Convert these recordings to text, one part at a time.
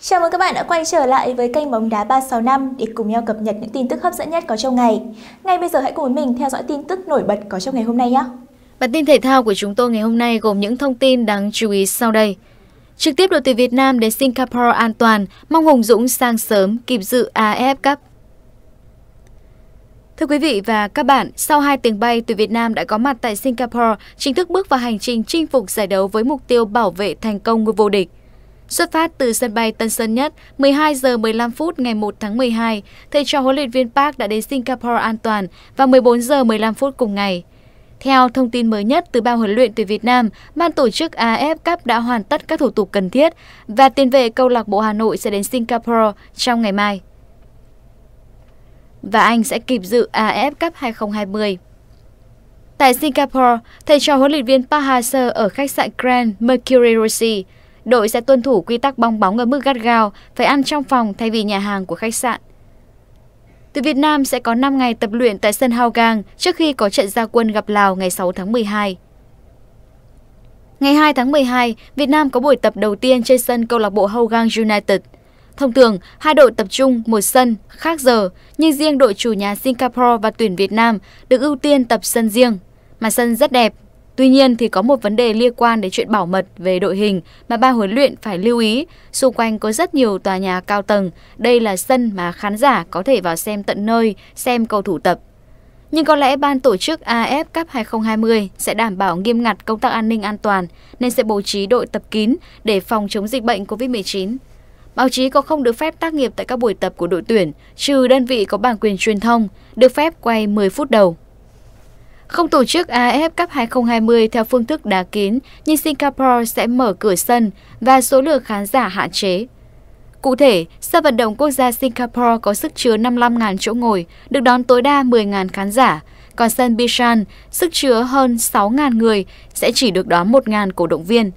Chào mừng các bạn đã quay trở lại với kênh Bóng Đá 365 để cùng nhau cập nhật những tin tức hấp dẫn nhất có trong ngày. Ngay bây giờ hãy cùng với mình theo dõi tin tức nổi bật có trong ngày hôm nay nhé. Bản tin thể thao của chúng tôi ngày hôm nay gồm những thông tin đáng chú ý sau đây. Trực tiếp đội tuyển Việt Nam đến Singapore an toàn, mong Hùng Dũng sang sớm kịp dự AFF Cup. Thưa quý vị và các bạn, sau 2 tiếng bay, tuyển Việt Nam đã có mặt tại Singapore, chính thức bước vào hành trình chinh phục giải đấu với mục tiêu bảo vệ thành công ngôi vô địch. Xuất phát từ sân bay Tân Sơn Nhất, 12 giờ 15 phút ngày 1 tháng 12, thầy trò huấn luyện viên Park đã đến Singapore an toàn vào 14 giờ 15 phút cùng ngày. Theo thông tin mới nhất từ ban huấn luyện tuyển Việt Nam, ban tổ chức AF Cup đã hoàn tất các thủ tục cần thiết và tiền vệ câu lạc bộ Hà Nội sẽ đến Singapore trong ngày mai. Và Anh sẽ kịp dự AF Cup 2020. Tại Singapore, thầy trò huấn luyện viên Park Hang-seo ở khách sạn Grand Mercury Rossi đội sẽ tuân thủ quy tắc bong bóng ở mức gắt gao, phải ăn trong phòng thay vì nhà hàng của khách sạn. Từ Việt Nam sẽ có 5 ngày tập luyện tại sân Haogang trước khi có trận gia quân gặp Lào ngày 6 tháng 12. Ngày 2 tháng 12, Việt Nam có buổi tập đầu tiên trên sân câu lạc bộ Hougang United. Thông thường, hai đội tập trung một sân khác giờ, nhưng riêng đội chủ nhà Singapore và tuyển Việt Nam được ưu tiên tập sân riêng. Mà sân rất đẹp Tuy nhiên thì có một vấn đề liên quan đến chuyện bảo mật về đội hình mà ba huấn luyện phải lưu ý. Xung quanh có rất nhiều tòa nhà cao tầng, đây là sân mà khán giả có thể vào xem tận nơi, xem cầu thủ tập. Nhưng có lẽ ban tổ chức AF Cup 2020 sẽ đảm bảo nghiêm ngặt công tác an ninh an toàn nên sẽ bố trí đội tập kín để phòng chống dịch bệnh COVID-19. Báo chí có không được phép tác nghiệp tại các buổi tập của đội tuyển, trừ đơn vị có bản quyền truyền thông, được phép quay 10 phút đầu. Không tổ chức AF Cup 2020 theo phương thức đá kín, nhưng Singapore sẽ mở cửa sân và số lượng khán giả hạn chế. Cụ thể, sân vận động quốc gia Singapore có sức chứa 55.000 chỗ ngồi, được đón tối đa 10.000 khán giả, còn sân Bishan, sức chứa hơn 6.000 người, sẽ chỉ được đón 1.000 cổ động viên.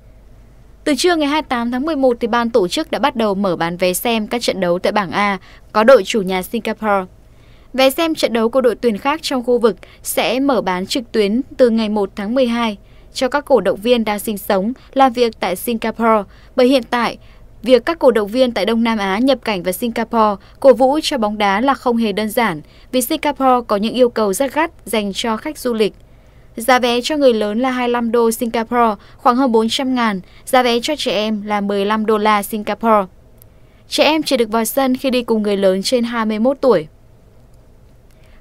Từ trưa ngày 28 tháng 11, thì ban tổ chức đã bắt đầu mở bán vé xem các trận đấu tại bảng A, có đội chủ nhà Singapore. Vé xem trận đấu của đội tuyển khác trong khu vực sẽ mở bán trực tuyến từ ngày 1 tháng 12 cho các cổ động viên đang sinh sống, làm việc tại Singapore, bởi hiện tại, việc các cổ động viên tại Đông Nam Á nhập cảnh vào Singapore cổ vũ cho bóng đá là không hề đơn giản, vì Singapore có những yêu cầu rất gắt dành cho khách du lịch. Giá vé cho người lớn là 25 đô Singapore, khoảng hơn 400 ngàn. Giá vé cho trẻ em là 15 đô la Singapore. Trẻ em chỉ được vào sân khi đi cùng người lớn trên 21 tuổi.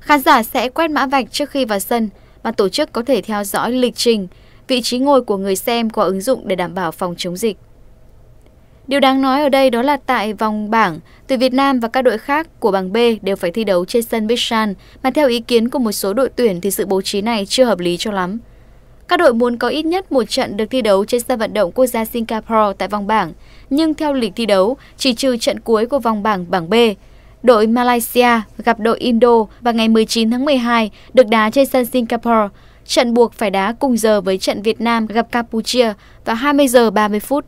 Khán giả sẽ quét mã vạch trước khi vào sân, ban tổ chức có thể theo dõi lịch trình, vị trí ngồi của người xem qua ứng dụng để đảm bảo phòng chống dịch. Điều đáng nói ở đây đó là tại vòng bảng, từ Việt Nam và các đội khác của bảng B đều phải thi đấu trên sân Bishan, mà theo ý kiến của một số đội tuyển thì sự bố trí này chưa hợp lý cho lắm. Các đội muốn có ít nhất một trận được thi đấu trên sân vận động quốc gia Singapore tại vòng bảng, nhưng theo lịch thi đấu, chỉ trừ trận cuối của vòng bảng bảng B, Đội Malaysia gặp đội Indo vào ngày 19 tháng 12 được đá trên sân Singapore. Trận buộc phải đá cùng giờ với trận Việt Nam gặp Campuchia vào 20 giờ 30 phút.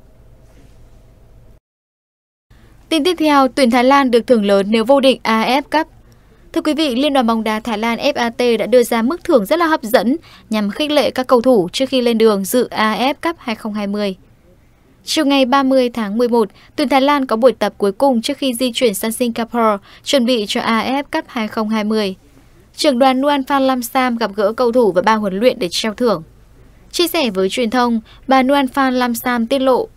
Tin tiếp theo, tuyển Thái Lan được thưởng lớn nếu vô địch AF Cup. Thưa quý vị, Liên đoàn bóng đá Thái Lan FAT đã đưa ra mức thưởng rất là hấp dẫn nhằm khích lệ các cầu thủ trước khi lên đường dự AF Cup 2020. Chiều ngày 30 tháng 11, tuyển Thái Lan có buổi tập cuối cùng trước khi di chuyển sang Singapore, chuẩn bị cho AF Cup 2020. Trưởng đoàn Nuan Phan Lam Sam gặp gỡ cầu thủ và ba huấn luyện để treo thưởng. Chia sẻ với truyền thông, bà Nuan Phan Lam Sam tiết lộ,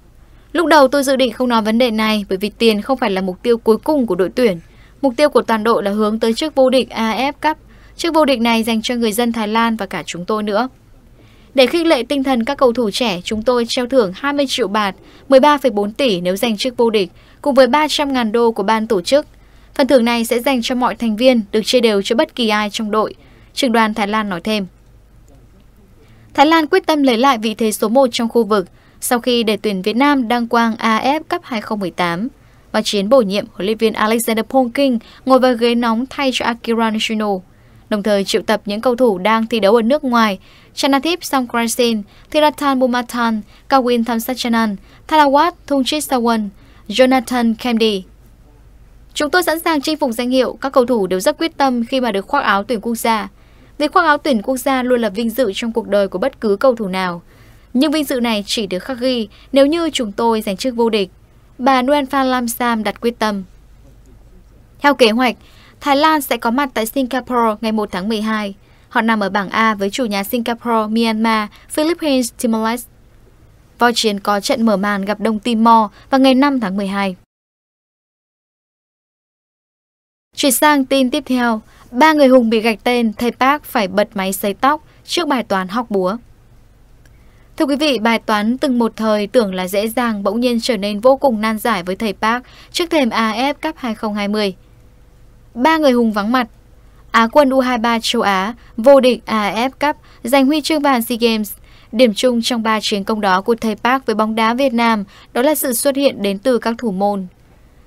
Lúc đầu tôi dự định không nói vấn đề này bởi vì tiền không phải là mục tiêu cuối cùng của đội tuyển. Mục tiêu của toàn đội là hướng tới chức vô địch AF Cup. Chức vô địch này dành cho người dân Thái Lan và cả chúng tôi nữa. Để khích lệ tinh thần các cầu thủ trẻ, chúng tôi treo thưởng 20 triệu bạt, 13,4 tỷ nếu giành chức vô địch, cùng với 300.000 đô của ban tổ chức. Phần thưởng này sẽ dành cho mọi thành viên, được chia đều cho bất kỳ ai trong đội. Trưởng đoàn Thái Lan nói thêm. Thái Lan quyết tâm lấy lại vị thế số 1 trong khu vực sau khi để tuyển Việt Nam đăng quang AF Cup 2018 và chiến bổ nhiệm huấn luyện viên Alexander Polking ngồi vào ghế nóng thay cho Akira Nishino đồng thời triệu tập những cầu thủ đang thi đấu ở nước ngoài Chanatip Songkrasin, Thirathan Bumathan, Kawin Thamsachanan, Thalawat Thungchisawan, Jonathan Kemdi. Chúng tôi sẵn sàng chinh phục danh hiệu, các cầu thủ đều rất quyết tâm khi mà được khoác áo tuyển quốc gia. Việc khoác áo tuyển quốc gia luôn là vinh dự trong cuộc đời của bất cứ cầu thủ nào. Nhưng vinh dự này chỉ được khắc ghi nếu như chúng tôi giành chức vô địch. Bà Nguyen Phan Lam Sam đặt quyết tâm. Theo kế hoạch, Thái Lan sẽ có mặt tại Singapore ngày 1 tháng 12. Họ nằm ở bảng A với chủ nhà Singapore, Myanmar, Philippines, Timor-Leste. Voi chiến có trận mở màn gặp Đông Timor vào ngày 5 tháng 12. Chuyển sang tin tiếp theo, ba người hùng bị gạch tên, thầy Park phải bật máy sấy tóc trước bài toán học búa. Thưa quý vị, bài toán từng một thời tưởng là dễ dàng bỗng nhiên trở nên vô cùng nan giải với thầy Park trước thềm AF Cup 2020. Ba người hùng vắng mặt. Á quân U23 châu Á, vô địch AF Cup, giành huy chương vàng SEA Games. Điểm chung trong ba chiến công đó của thầy Park với bóng đá Việt Nam đó là sự xuất hiện đến từ các thủ môn.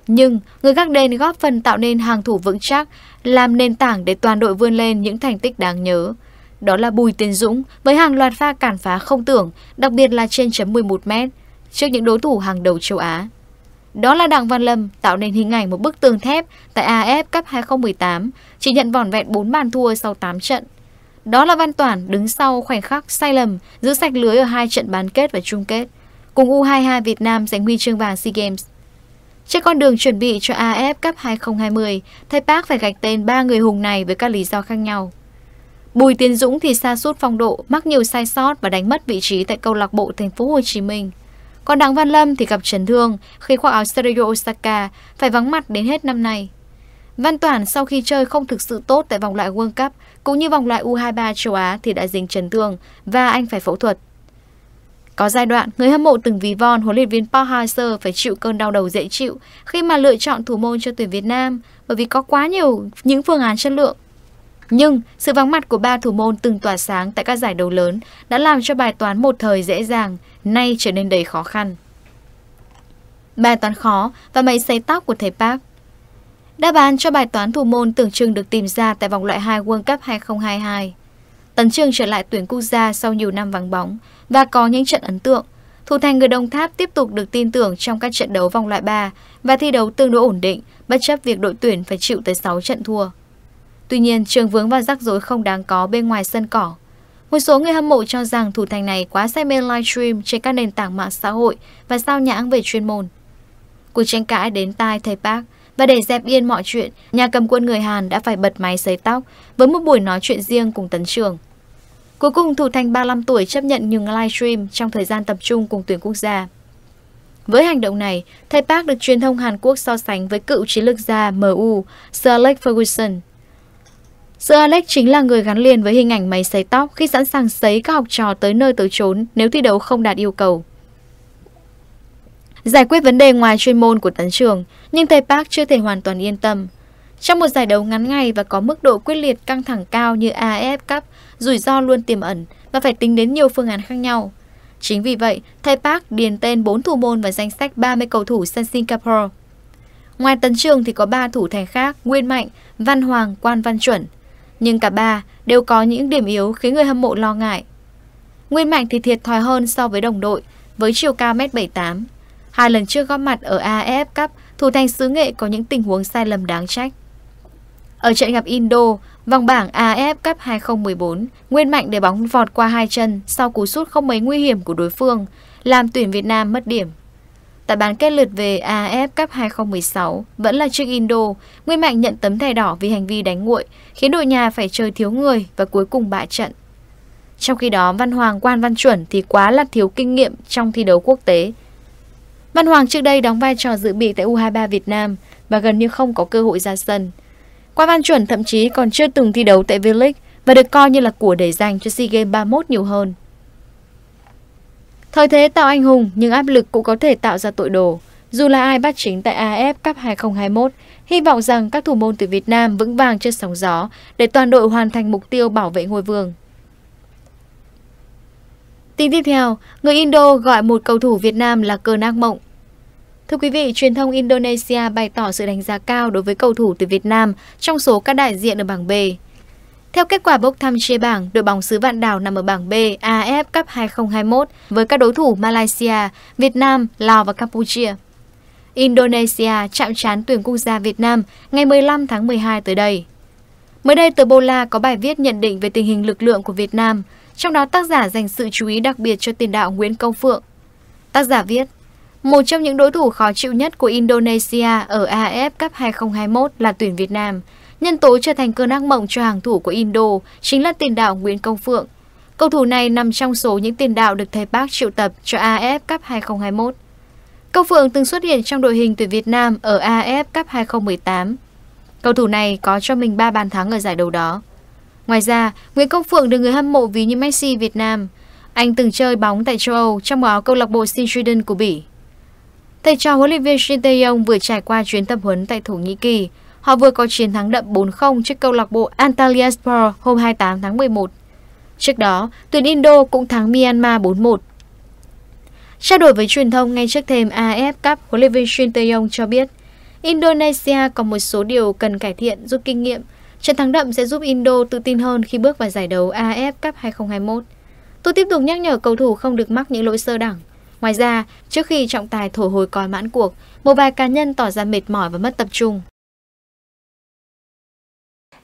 Nhưng, người gác đền góp phần tạo nên hàng thủ vững chắc, làm nền tảng để toàn đội vươn lên những thành tích đáng nhớ. Đó là Bùi Tiến Dũng với hàng loạt pha cản phá không tưởng, đặc biệt là trên chấm 11 mét, trước những đối thủ hàng đầu châu Á. Đó là Đặng Văn Lâm tạo nên hình ảnh một bức tường thép tại AF Cup 2018, chỉ nhận vỏn vẹn 4 bàn thua sau 8 trận. Đó là Văn Toản đứng sau khoảnh khắc sai lầm giữ sạch lưới ở hai trận bán kết và chung kết, cùng U22 Việt Nam giành huy chương vàng SEA Games. Trên con đường chuẩn bị cho AF Cup 2020, thầy Park phải gạch tên ba người hùng này với các lý do khác nhau. Bùi Tiến Dũng thì xa sút phong độ, mắc nhiều sai sót và đánh mất vị trí tại câu lạc bộ Thành phố Hồ Chí Minh. Còn Đặng Văn Lâm thì gặp chấn thương khi khoác áo Stereo Osaka phải vắng mặt đến hết năm nay. Văn Toản sau khi chơi không thực sự tốt tại vòng loại World Cup cũng như vòng loại U23 châu Á thì đã dính chấn thương và anh phải phẫu thuật. Có giai đoạn, người hâm mộ từng ví von huấn luyện viên Park hang phải chịu cơn đau đầu dễ chịu khi mà lựa chọn thủ môn cho tuyển Việt Nam bởi vì có quá nhiều những phương án chất lượng. Nhưng sự vắng mặt của ba thủ môn từng tỏa sáng tại các giải đấu lớn đã làm cho bài toán một thời dễ dàng, nay trở nên đầy khó khăn. Bài toán khó và máy sấy tóc của thầy Park Đáp án cho bài toán thủ môn tưởng chừng được tìm ra tại vòng loại 2 World Cup 2022. Tấn Trương trở lại tuyển quốc gia sau nhiều năm vắng bóng và có những trận ấn tượng. Thủ thành người Đồng Tháp tiếp tục được tin tưởng trong các trận đấu vòng loại 3 và thi đấu tương đối ổn định, bất chấp việc đội tuyển phải chịu tới 6 trận thua. Tuy nhiên, trường vướng và rắc rối không đáng có bên ngoài sân cỏ. Một số người hâm mộ cho rằng thủ thành này quá say mê livestream trên các nền tảng mạng xã hội và sao nhãng về chuyên môn. Cuộc tranh cãi đến tai thầy Park và để dẹp yên mọi chuyện, nhà cầm quân người Hàn đã phải bật máy sấy tóc với một buổi nói chuyện riêng cùng Tấn Trường. Cuối cùng, thủ thành 35 tuổi chấp nhận ngừng livestream trong thời gian tập trung cùng tuyển quốc gia. Với hành động này, thầy Park được truyền thông Hàn Quốc so sánh với cựu chiến lược gia MU Sir Alex Ferguson, Sir Alex chính là người gắn liền với hình ảnh máy sấy tóc khi sẵn sàng sấy các học trò tới nơi tới chốn nếu thi đấu không đạt yêu cầu. Giải quyết vấn đề ngoài chuyên môn của tấn trường, nhưng thầy Park chưa thể hoàn toàn yên tâm. Trong một giải đấu ngắn ngày và có mức độ quyết liệt căng thẳng cao như AF Cup, rủi ro luôn tiềm ẩn và phải tính đến nhiều phương án khác nhau. Chính vì vậy, thầy Park điền tên 4 thủ môn vào danh sách 30 cầu thủ sân Singapore. Ngoài tấn trường thì có 3 thủ thành khác, Nguyên Mạnh, Văn Hoàng, Quan Văn Chuẩn – nhưng cả ba đều có những điểm yếu khiến người hâm mộ lo ngại. Nguyên Mạnh thì thiệt thòi hơn so với đồng đội, với chiều cao 1m78. Hai lần trước góp mặt ở AF Cup, thủ thành xứ nghệ có những tình huống sai lầm đáng trách. Ở trận gặp Indo, vòng bảng AF Cup 2014, Nguyên Mạnh để bóng vọt qua hai chân sau cú sút không mấy nguy hiểm của đối phương, làm tuyển Việt Nam mất điểm. Tại bán kết lượt về AF Cup 2016, vẫn là trước Indo, Nguyên Mạnh nhận tấm thẻ đỏ vì hành vi đánh nguội, khiến đội nhà phải chơi thiếu người và cuối cùng bại trận. Trong khi đó, Văn Hoàng Quan Văn Chuẩn thì quá là thiếu kinh nghiệm trong thi đấu quốc tế. Văn Hoàng trước đây đóng vai trò dự bị tại U23 Việt Nam và gần như không có cơ hội ra sân. Quan Văn Chuẩn thậm chí còn chưa từng thi đấu tại V-League và được coi như là của để dành cho SEA Games 31 nhiều hơn. Thời thế tạo anh hùng nhưng áp lực cũng có thể tạo ra tội đồ. Dù là ai bắt chính tại AF Cup 2021, hy vọng rằng các thủ môn từ Việt Nam vững vàng trên sóng gió để toàn đội hoàn thành mục tiêu bảo vệ ngôi vương. Tin tiếp theo, người Indo gọi một cầu thủ Việt Nam là cơn ác mộng. Thưa quý vị, truyền thông Indonesia bày tỏ sự đánh giá cao đối với cầu thủ từ Việt Nam trong số các đại diện ở bảng B. Theo kết quả bốc thăm chia bảng, đội bóng xứ vạn đảo nằm ở bảng B AF Cup 2021 với các đối thủ Malaysia, Việt Nam, Lào và Campuchia. Indonesia chạm trán tuyển quốc gia Việt Nam ngày 15 tháng 12 tới đây. Mới đây, tờ Bola có bài viết nhận định về tình hình lực lượng của Việt Nam, trong đó tác giả dành sự chú ý đặc biệt cho tiền đạo Nguyễn Công Phượng. Tác giả viết, một trong những đối thủ khó chịu nhất của Indonesia ở AF Cup 2021 là tuyển Việt Nam – Nhân tố trở thành cơn ác mộng cho hàng thủ của Indo chính là tiền đạo Nguyễn Công Phượng. Cầu thủ này nằm trong số những tiền đạo được thầy Park triệu tập cho AF Cup 2021. Công Phượng từng xuất hiện trong đội hình tuyển Việt Nam ở AF Cup 2018. Cầu thủ này có cho mình 3 bàn thắng ở giải đấu đó. Ngoài ra, Nguyễn Công Phượng được người hâm mộ ví như Messi Việt Nam. Anh từng chơi bóng tại châu Âu trong áo câu lạc bộ Sintridon của Bỉ. Thầy trò huấn luyện viên Shin Tae-yong vừa trải qua chuyến tập huấn tại Thổ Nhĩ Kỳ, Họ vừa có chiến thắng đậm 4-0 trước câu lạc bộ Antalyaspor hôm 28 tháng 11. Trước đó, tuyển Indo cũng thắng Myanmar 4-1. Trao đổi với truyền thông ngay trước thềm AF Cup, huấn luyện viên Shin Tae-yong cho biết, Indonesia có một số điều cần cải thiện rút kinh nghiệm. Trận thắng đậm sẽ giúp Indo tự tin hơn khi bước vào giải đấu AF Cup 2021. Tôi tiếp tục nhắc nhở cầu thủ không được mắc những lỗi sơ đẳng. Ngoài ra, trước khi trọng tài thổi hồi còi mãn cuộc, một vài cá nhân tỏ ra mệt mỏi và mất tập trung.